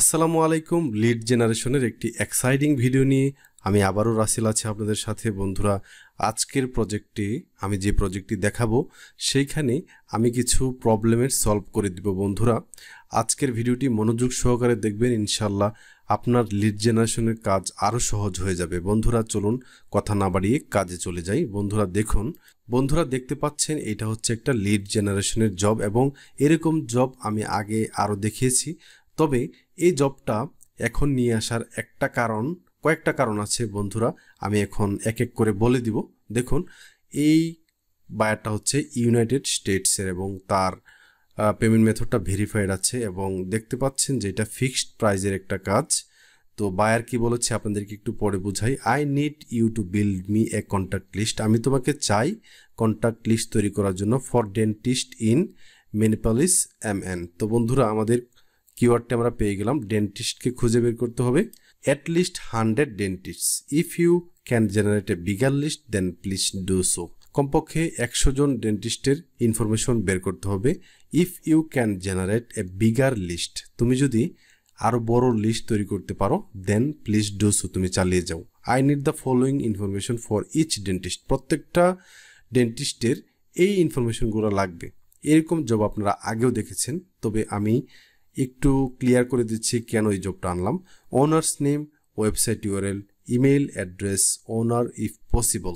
আসসালামু আলাইকুম লিড জেনারেশনের একটি এক্সাইটিং ভিডিও নিয়ে আমি আবারও রাসেল আছি আপনাদের সাথে বন্ধুরা আজকের প্রজেক্টে আমি যে প্রজেক্টটি দেখাবো সেইখানে আমি কিছু প্রবলেমের সলভ করে দিব বন্ধুরা আজকের ভিডিওটি মনোযোগ সহকারে দেখবেন ইনশাল্লাহ আপনার লিড জেনারেশনের কাজ আরও সহজ হয়ে যাবে বন্ধুরা চলুন কথা না বাড়িয়ে কাজে চলে যাই বন্ধুরা দেখুন বন্ধুরা দেখতে পাচ্ছেন এটা হচ্ছে একটা লিড জেনারেশনের জব এবং এরকম জব আমি আগে আরও দেখিয়েছি তবে এই জবটা এখন নিয়ে আসার একটা কারণ কয়েকটা কারণ আছে বন্ধুরা আমি এখন এক এক করে বলে দিব দেখুন এই বায়ারটা হচ্ছে ইউনাইটেড স্টেটসের এবং তার পেমেন্ট মেথডটা ভেরিফাইড আছে এবং দেখতে পাচ্ছেন যে এটা ফিক্সড প্রাইজের একটা কাজ তো বায়ার কি বলেছে আপনাদেরকে একটু পরে বুঝাই I need you to build me a contact list আমি তোমাকে চাই কন্ট্যাক্ট লিস্ট তৈরি করার জন্য for dentist in Minneapolis M N তো বন্ধুরা আমাদের কিওয়ার্ডটা আমরা পেয়ে গেলাম ডেন্টিস্টকে খুঁজে বের করতে হবে at least hundred dentist if you can generate a bigger list then please do so কমপক্ষে একশো জন ডেন্টিস্টের ইনফরমেশন বের করতে হবে if you can generate a bigger list তুমি যদি আরও বড় লিস্ট তৈরি করতে পারো দেন প্লিজ ডু সো তুমি চালিয়ে যাও I need the following information for each dentist প্রত্যেকটা ডেন্টিস্টের এই ইনফরমেশনগুলো লাগবে এরকম জব আপনারা আগেও দেখেছেন তবে আমি একটু ক্লিয়ার করে দিচ্ছি কেন এই জবটা আনলাম owner's name website URL email address owner if possible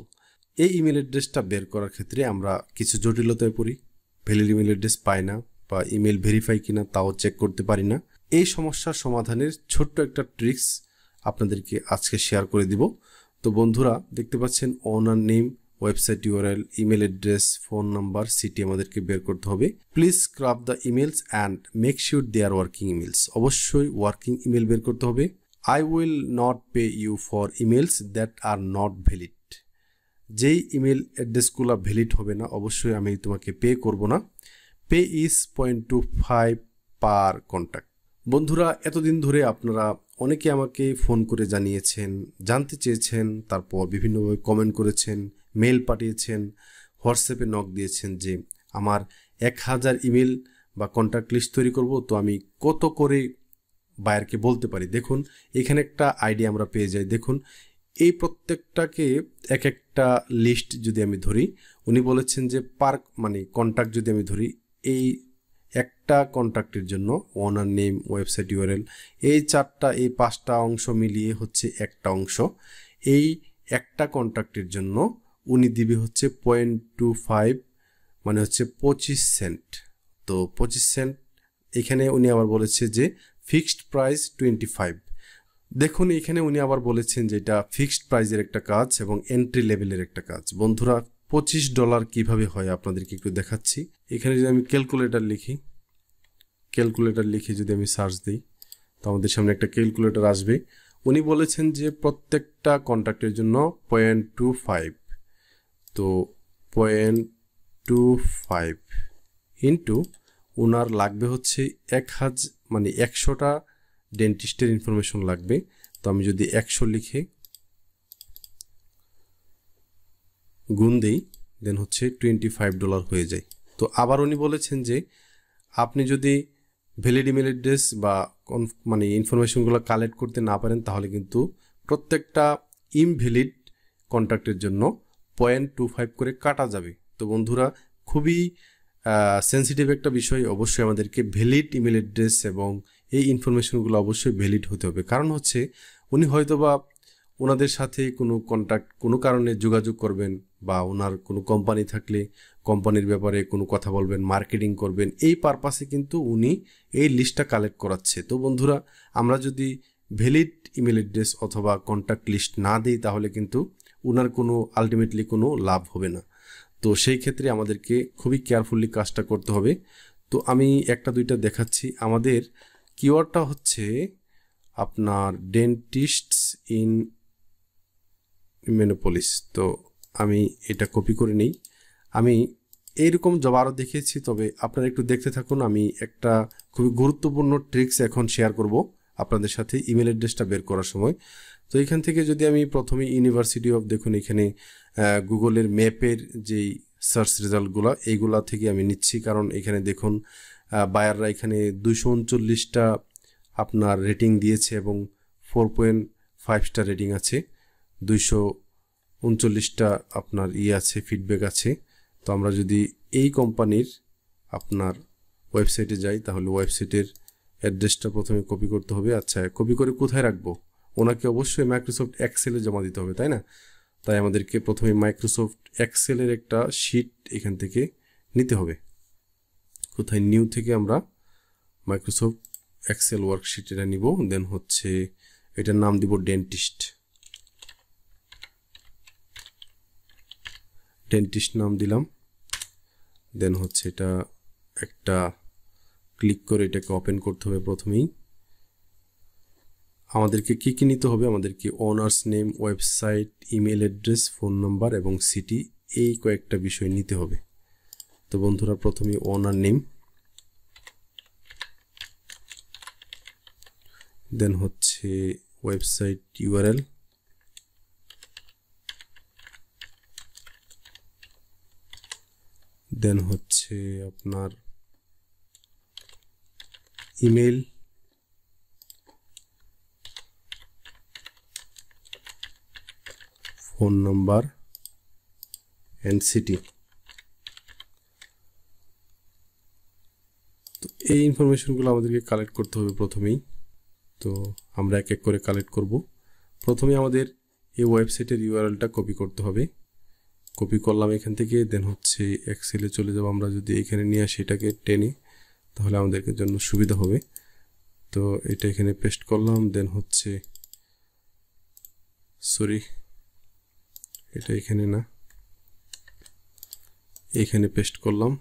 এই ইমেল অ্যাড্রেসটা বের করার ক্ষেত্রে আমরা কিছু জটিলতায় পড়ি ভ্যালিড ইমেল অ্যাড্রেস পাই না বা ইমেল ভেরিফাই কিনা তাও চেক করতে পারি না এই সমস্যার সমাধানের ছোট্ট একটা ট্রিক্স আপনাদেরকে আজকে শেয়ার করে দিব তো বন্ধুরা দেখতে পাচ্ছেন owner name website URL email address phone number city আমাদেরকে বের করতে হবে please craft the emails and make sure they are working emails অবশ্যই ওয়ার্কিং ইমেল বের করতে হবে I will not pay you for emails that are not valid যেই ইমেল অ্যাড্রেসগুলো ভ্যালিড হবে না অবশ্যই আমি তোমাকে পে করব না pay is point two five per contact বন্ধুরা এতদিন ধরে আপনারা অনেকে আমাকে ফোন করে জানিয়েছেন জানতে চেয়েছেন তারপর বিভিন্নভাবে কমেন্ট করেছেন মেল পাঠিয়েছেন হোয়াটসঅ্যাপে নক দিয়েছেন যে আমার এক হাজার ইমেল বা কন্ট্যাক্ট লিস্ট তৈরি করব তো আমি কত করে বায়ারকে বলতে পারি দেখুন এখানে একটা আইডিয়া আমরা পেয়ে যাই দেখুন এই প্রত্যেকটাকে এক একটা লিস্ট যদি আমি ধরি উনি বলেছেন যে পার্ক মানে কন্ট্যাক্ট যদি আমি ধরি এই একটা কন্ট্যাক্টের জন্য ওনার নেম ওয়েবসাইট ইউআরএল এই চারটা এই পাঁচটা অংশ মিলিয়ে হচ্ছে একটা অংশ এই একটা কন্ট্যাক্টের জন্য উনি দিবে হচ্ছে পয়েন্ট টু ফাইভ মানে হচ্ছে পঁচিশ সেন্ট তো পঁচিশ সেন্ট এখানে উনি আবার বলেছে যে ফিক্সড প্রাইস টোয়েন্টি ফাইভ দেখুন এখানে উনি আবার বলেছেন যে এটা ফিক্সড প্রাইজের একটা কাজ এবং এন্ট্রি লেভেলের একটা কাজ বন্ধুরা পঁচিশ ডলার কিভাবে হয় আপনাদেরকে একটু দেখাচ্ছি এখানে যদি আমি ক্যালকুলেটার লিখি ক্যালকুলেটার লিখে যদি আমি সার্চ দিই তো আমাদের সামনে একটা ক্যালকুলেটার আসবে উনি বলেছেন যে প্রত্যেকটা কন্ট্রাক্টের জন্য পয়েন্ট টু ফাইভ তো point two five into owner লাগবে হচ্ছে এক হাজ মানে একশোটা ডেন্টিস্টের ইনফরমেশন লাগবে তো আমি যদি একশো লিখে গুণ দিই দেন হচ্ছে টোয়েন্টি ফাইভ ডলার হয়ে যায় তো আবার উনি বলেছেন যে আপনি যদি ভ্যালিড ইমেল অ্যাড্রেস বা মানে ইনফরমেশনগুলো কালেক্ট করতে না পারেন তাহলে কিন্তু প্রত্যেকটা ইনভ্যালিড কন্ট্রাক্টের জন্য পয়েন্ট টু ফাইভ করে কাটা যাবে তো বন্ধুরা খুবই সেন্সিটিভ একটা বিষয় অবশ্যই আমাদেরকে ভ্যালিড ইমেল অ্যাড্রেস এবং এই ইনফরমেশনগুলো অবশ্যই ভ্যালিড হতে হবে কারণ হচ্ছে উনি হয়তোবা ওনাদের সাথে কোনো কন্ট্যাক্ট কোনো কারণে যোগাযোগ করবেন বা ওনার কোনো কোম্পানি থাকলে কোম্পানির ব্যাপারে কোনো কথা বলবেন মার্কেটিং করবেন এই পারপাসে কিন্তু উনি এই লিস্টটা কালেক্ট করাচ্ছে তো বন্ধুরা আমরা যদি ভ্যালিড ইমেল অ্যাড্রেস অথবা কন্ট্যাক্ট লিস্ট না দিই তাহলে কিন্তু ওনার কোনো আলটিমেটলি কোনো লাভ হবে না তো সেই ক্ষেত্রে আমাদেরকে খুবই কেয়ারফুল্লি কাজটা করতে হবে তো আমি একটা দুইটা দেখাচ্ছি আমাদের কিওয়ার্ডটা হচ্ছে আপনার ডেন্টিস্টস ইন মেনোপলিস তো আমি এটা কপি করে নিই আমি এইরকম জব আরও দেখিয়েছি তবে আপনারা একটু দেখতে থাকুন আমি একটা খুবই গুরুত্বপূর্ণ ট্রিক্স এখন শেয়ার করব আপনাদের সাথে ইমেল অ্যাড্রেসটা বের করার সময় তো এখান থেকে যদি আমি প্রথমে ইউনিভার্সিটি অফ দেখুন এখানে গুগলের ম্যাপের যেই সার্চ রেজাল্টগুলো এইগুলা থেকে আমি নিচ্ছি কারণ এখানে দেখুন বায়াররা এখানে দুশো উনচল্লিশটা আপনার রেটিং দিয়েছে এবং four point five star rating আছে দুইশো উনচল্লিশটা আপনার ইয়ে আছে ফিডব্যাক আছে তো আমরা যদি এই কোম্পানির আপনার ওয়েবসাইটে যাই তাহলে ওয়েবসাইটের অ্যাড্রেসটা প্রথমে কপি করতে হবে আচ্ছা কপি করে কোথায় রাখবো ওনাকে অবশ্যই মাইক্রোসফট এক্সেলে জমা দিতে হবে তাই না তাই আমাদেরকে প্রথমে মাইক্রোসফট এক্সেলের একটা শিট এখান থেকে নিতে হবে কোথায় নিউ থেকে আমরা মাইক্রোসফট এক্সেল ওয়ার্কশিট এটা নিব দেন হচ্ছে এটার নাম দিব ডেন্টিস্ট ডেন্টিস্ট নাম দিলাম দেন হচ্ছে এটা একটা ক্লিক করে এটাকে ওপেন করতে হবে প্রথমেই আমাদেরকে কি কী নিতে হবে আমাদেরকে owner's name website email address phone number এবং সিটি এই কয়েকটা বিষয় নিতে হবে তো বন্ধুরা প্রথমে অনার নেম দেন হচ্ছে ওয়েবসাইট ইউআরএল দেন হচ্ছে আপনার email phone number and city তো এই ইনফরমেশনগুলো আমাদেরকে কালেক্ট করতে হবে প্রথমেই তো আমরা এক এক করে কালেক্ট করব প্রথমে আমাদের এই ওয়েবসাইটের ইউআরএলটা কপি করতে হবে কপি করলাম এখান থেকে দেন হচ্ছে এক্সেলে চলে যাব আমরা যদি এখানে নিয়ে আসি এটাকে টেনে তাহলে আমাদের জন্য সুবিধা হবে তো এটা এখানে পেস্ট করলাম দেন হচ্ছে সরি এটা এখানে না এখানে পেস্ট করলাম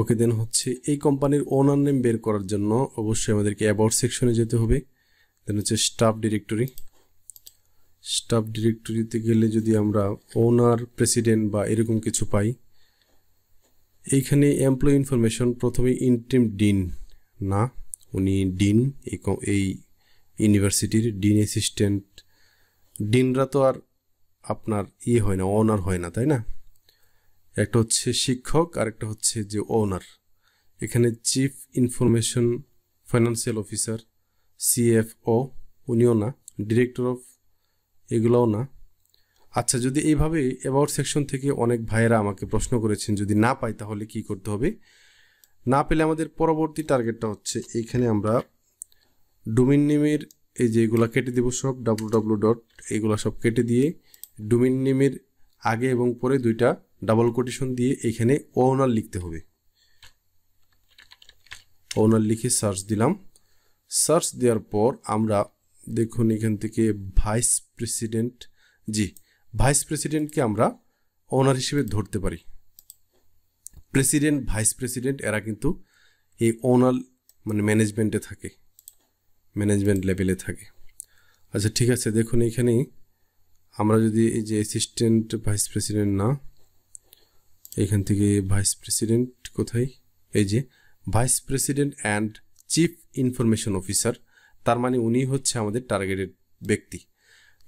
ওকে দেন হচ্ছে এই কোম্পানির ওনার নেম বের করার জন্য অবশ্যই আমাদেরকে অ্যাবাউট সেকশনে যেতে হবে দেন হচ্ছে স্টাফ ডিরেক্টরি স্টাফ ডিরেক্টরিতে গেলে যদি আমরা ওনার প্রেসিডেন্ট বা এরকম কিছু পাই এইখানে এমপ্লয় ইনফরমেশন প্রথমে ইন্টিম ডিন না উনি ডিন এই ইউনিভার্সিটির ডিন অ্যাসিস্ট্যান্ট ডিনরা তো আর আপনার ইয়ে হয় না ওনার হয় না তাই না একটা হচ্ছে শিক্ষক আর একটা হচ্ছে যে ওনার এখানে chief information financial officer CFO উনিও না ডিরেক্টর অফ এগুলোও না আচ্ছা যদি এইভাবে অ্যাবাউট সেকশন থেকে অনেক ভাইয়েরা আমাকে প্রশ্ন করেছেন যদি না পাই তাহলে কি করতে হবে না পেলে আমাদের পরবর্তী টার্গেটটা হচ্ছে এখানে আমরা ডোমিন নেমের এই যে এগুলো কেটে দেবো সব ডাব্লু ডাব্লু ডট এগুলো সব কেটে দিয়ে ডোমিন নেমের আগে এবং পরে দুইটা ডাবল কোটেশন দিয়ে এখানে ওনার লিখতে হবে ওনার লিখে সার্চ দিলাম সার্চ দেওয়ার পর আমরা দেখুন এখান থেকে ভাইস প্রেসিডেন্ট জি ভাইস প্রেসিডেন্টকে আমরা ওনার হিসেবে ধরতে পারি প্রেসিডেন্ট ভাইস প্রেসিডেন্ট এরা কিন্তু এই ওনার মানে ম্যানেজমেন্টে থাকে ম্যানেজমেন্ট লেভেলে থাকে আচ্ছা ঠিক আছে দেখুন এখানে আমরা যদি এই যে অ্যাসিস্ট্যান্ট ভাইস প্রেসিডেন্ট না এখান থেকে ভাইস প্রেসিডেন্ট কোথায় এই যে vice president and chief information officer তার মানে উনি হচ্ছে আমাদের টার্গেটেড ব্যক্তি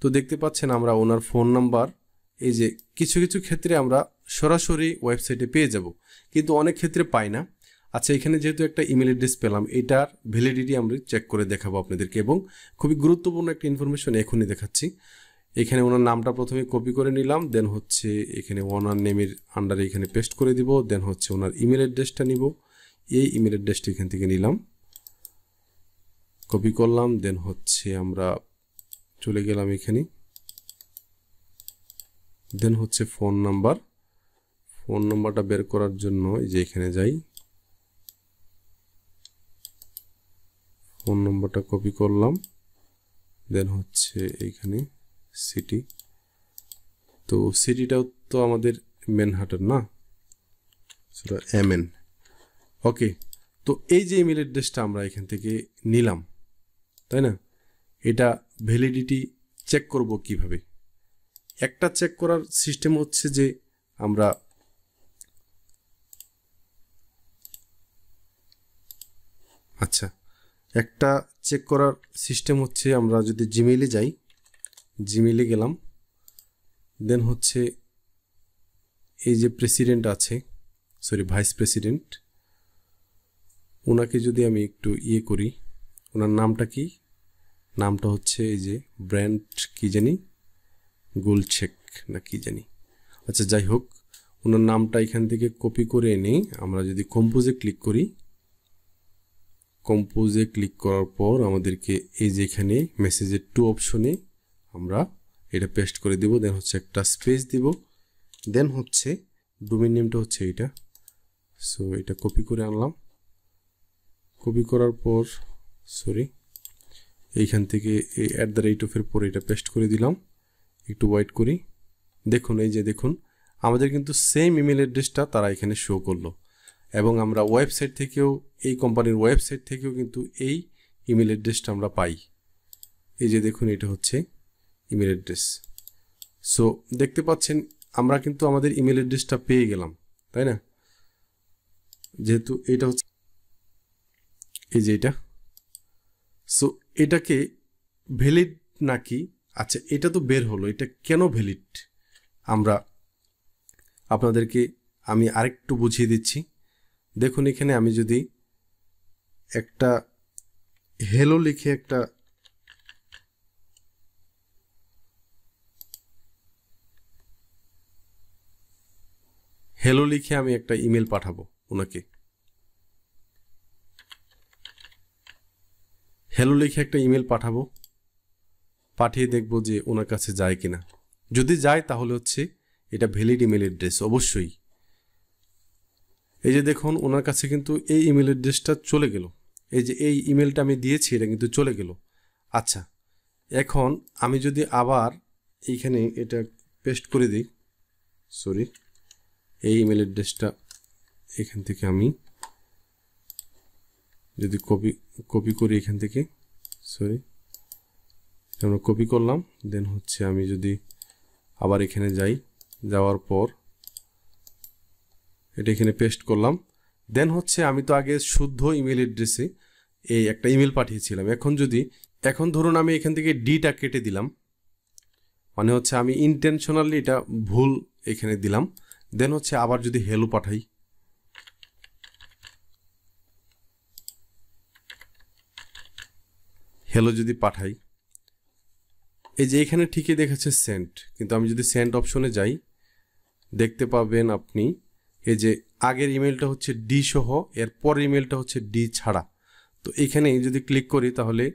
তো দেখতে পাচ্ছেন আমরা ওনার ফোন নাম্বার এই যে কিছু কিছু ক্ষেত্রে আমরা সরাসরি ওয়েবসাইটে পেয়ে যাব কিন্তু অনেক ক্ষেত্রে পাই না আচ্ছা এখানে যেহেতু একটা ইমেল অ্যাড্রেস পেলাম এটার ভ্যালিডিটি আমরা চেক করে দেখাবো আপনাদেরকে এবং খুবই গুরুত্বপূর্ণ একটা ইনফরমেশন এখনই দেখাচ্ছি এখানে ওনার নামটা প্রথমে কপি করে নিলাম দেন হচ্ছে এখানে ওনার নেমের আন্ডারে এখানে পেস্ট করে দিব দেন হচ্ছে ওনার ইমেল অ্যাড্রেসটা নিব এই ইমেল অ্যাড্রেসটা এখান থেকে নিলাম কপি করলাম দেন হচ্ছে আমরা চলে গেলাম এখানে দেন হচ্ছে ফোন নাম্বার ফোন নাম্বারটা বের করার জন্য এই যে এখানে যাই ফোন নম্বরটা কপি করলাম দেন হচ্ছে এইখানে সিটি তো সিটিটাও তো আমাদের মেন ম্যানহাটন না সেটা এমএন ওকে তো এই যে ইমেল অ্যাড্রেসটা আমরা এখান থেকে নিলাম তাই না এটা ভ্যালিডিটি চেক করব কিভাবে একটা চেক করার সিস্টেম হচ্ছে যে আমরা একটা চেক করার সিস্টেম হচ্ছে আমরা যদি জিমেইলে যাই জিমেইলে গেলাম দেন হচ্ছে এই যে প্রেসিডেন্ট আছে সরি ভাইস প্রেসিডেন্ট ওনাকে যদি আমি একটু ইয়ে করি ওনার নামটা কি নামটা হচ্ছে এই যে ব্র্যান্ড কি জানি গোলছেক না কি জানি আচ্ছা যাই হোক ওনার নামটা এখান থেকে কপি করে এনে আমরা যদি কম্পোজে ক্লিক করি কম্পোজে ক্লিক করার পর আমাদেরকে এই যে এখানে মেসেজের টু অপশনে আমরা এটা পেস্ট করে দেব দেন হচ্ছে একটা স্পেস দিব দেন হচ্ছে ডোমেন নেমটা হচ্ছে এটা সো এটা কপি করে আনলাম কপি করার পর সরি এইখান থেকে এই অ্যাট দ্য রেট অফের পরে এটা পেস্ট করে দিলাম একটু ওয়াইট করি দেখুন এই যে দেখুন আমাদের কিন্তু সেম ইমেল অ্যাড্রেসটা তারা এখানে শো করলো এবং আমরা ওয়েবসাইট থেকেও এই কোম্পানির ওয়েবসাইট থেকেও কিন্তু এই ইমেল অ্যাড্রেসটা আমরা পাই এই যে দেখুন এটা হচ্ছে ইমেল অ্যাড্রেস সো দেখতে পাচ্ছেন আমরা কিন্তু আমাদের ইমেল অ্যাড্রেসটা পেয়ে গেলাম তাই না যেহেতু এটা হচ্ছে এই যে এটা সো এটাকে ভ্যালিড নাকি আচ্ছা এটা তো বের হলো এটা কেন ভ্যালিড আমরা আপনাদেরকে আমি আরেকটু বুঝিয়ে দিচ্ছি দেখুন এখানে আমি যদি একটা হেলো লিখে একটা হেলো লিখে আমি একটা ইমেল পাঠাবো ওনাকে হ্যালো লিখে একটা ইমেল পাঠাবো পাঠিয়ে দেখব যে ওনার কাছে যায় কিনা যদি যায় তাহলে হচ্ছে এটা ভ্যালিড ইমেল অ্যাড্রেস অবশ্যই এই যে দেখুন ওনার কাছে কিন্তু এই ইমেল অ্যাড্রেসটা চলে গেল এই যে এই ইমেলটা আমি দিয়েছি এটা কিন্তু চলে গেল আচ্ছা এখন আমি যদি আবার এইখানে এটা পেস্ট করে দিই সরি এই ইমেল অ্যাড্রেসটা এখান থেকে আমি যদি কপি কপি করি এখান থেকে সরি আমরা কপি করলাম দেন হচ্ছে আমি যদি আবার এখানে যাই যাওয়ার পর এটা এখানে পেস্ট করলাম দেন হচ্ছে আমি তো আগে শুদ্ধ ইমেল অ্যাড্রেসে এই একটা ইমেল পাঠিয়েছিলাম এখন যদি এখন ধরুন আমি এখান থেকে ডিটা কেটে দিলাম মানে হচ্ছে আমি ইন্টেনশনালি এটা ভুল এখানে দিলাম দেন হচ্ছে আবার যদি হেলো পাঠাই হেলো যদি পাঠাই এই যে এখানে ঠিকই দেখাচ্ছে সেন্ট কিন্তু আমি যদি সেন্ট অপশনে যাই দেখতে পাবেন আপনি এই যে আগের ইমেলটা হচ্ছে ডি সহ এর পরের ইমেলটা হচ্ছে ডি ছাড়া তো এখানে যদি ক্লিক করি তাহলে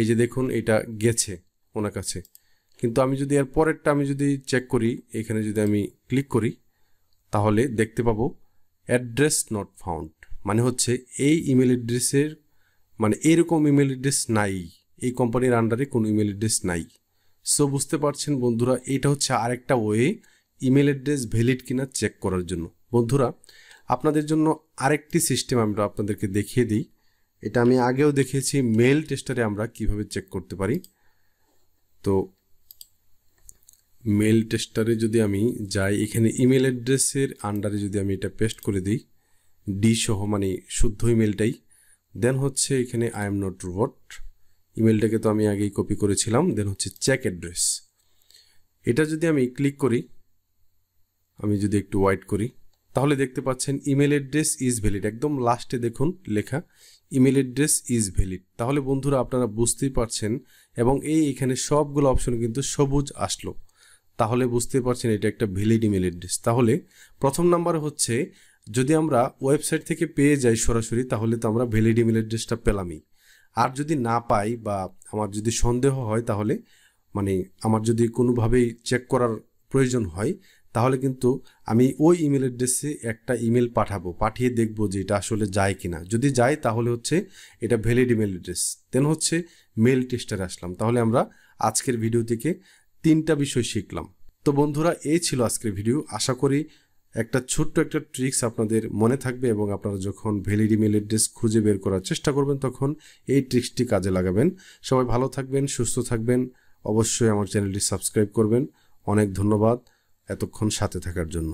এই যে দেখুন এটা গেছে ওনার কাছে কিন্তু আমি যদি এর পরেরটা আমি যদি চেক করি এখানে যদি আমি ক্লিক করি তাহলে দেখতে পাবো অ্যাড্রেস নট ফাউন্ড মানে হচ্ছে এই ইমেল অ্যাড্রেসের মানে এরকম ইমেল অ্যাড্রেস নাই এই কোম্পানির আন্ডারে কোনো ইমেল অ্যাড্রেস নাই সো বুঝতে পারছেন বন্ধুরা এটা হচ্ছে আরেকটা ওয়ে ইমেল অ্যাড্রেস ভ্যালিড কিনা চেক করার জন্য বন্ধুরা আপনাদের জন্য আরেকটি সিস্টেম আমরা আপনাদেরকে দেখিয়ে দিই এটা আমি আগেও দেখিয়েছি মেল টেস্টারে আমরা কিভাবে চেক করতে পারি তো মেল টেস্টারে যদি আমি যাই এখানে ইমেল অ্যাড্রেসের আন্ডারে যদি আমি এটা পেস্ট করে দিই ডি সহ মানে শুদ্ধ ইমেলটাই দেন হচ্ছে এখানে আই এম নট রোবট ইমেলটাকে তো আমি আগেই কপি করেছিলাম দেন হচ্ছে চেক অ্যাড্রেস এটা যদি আমি ক্লিক করি আমি যদি একটু ওয়াইড করি তাহলে দেখতে পাচ্ছেন ইমেল অ্যাড্রেস ইজ ভ্যালিড একদম লাস্টে দেখুন লেখা ইমেল অ্যাড্রেস ইজ ভ্যালিড তাহলে বন্ধুরা আপনারা বুঝতেই পারছেন এবং এই এখানে সবগুলো অপশন কিন্তু সবুজ আসলো তাহলে বুঝতে পারছেন এটা একটা ভ্যালিড ইমেল অ্যাড্রেস তাহলে প্রথম নাম্বার হচ্ছে যদি আমরা ওয়েবসাইট থেকে পেয়ে যাই সরাসরি তাহলে তো আমরা ভ্যালিড ইমেল অ্যাড্রেসটা পেলামই আর যদি না পাই বা আমার যদি সন্দেহ হয় তাহলে মানে আমার যদি কোনোভাবেই চেক করার প্রয়োজন হয় তাহলে কিন্তু আমি ওই ইমেল অ্যাড্রেসে একটা ইমেল পাঠাবো পাঠিয়ে দেখব যে এটা আসলে যায় কি না যদি যায় তাহলে হচ্ছে এটা ভ্যালিড ইমেল অ্যাড্রেস দেন হচ্ছে মেল টেস্টার আসলাম তাহলে আমরা আজকের ভিডিও থেকে তিনটা বিষয় শিখলাম তো বন্ধুরা এই ছিল আজকের ভিডিও আশা করি একটা ছোট্ট একটা ট্রিক্স আপনাদের মনে থাকবে এবং আপনারা যখন ভ্যালিড ইমেল অ্যাড্রেস খুঁজে বের করার চেষ্টা করবেন তখন এই ট্রিক্সটি কাজে লাগাবেন সবাই ভালো থাকবেন সুস্থ থাকবেন অবশ্যই আমার চ্যানেলটি সাবস্ক্রাইব করবেন অনেক ধন্যবাদ এতক্ষণ সাথে থাকার জন্য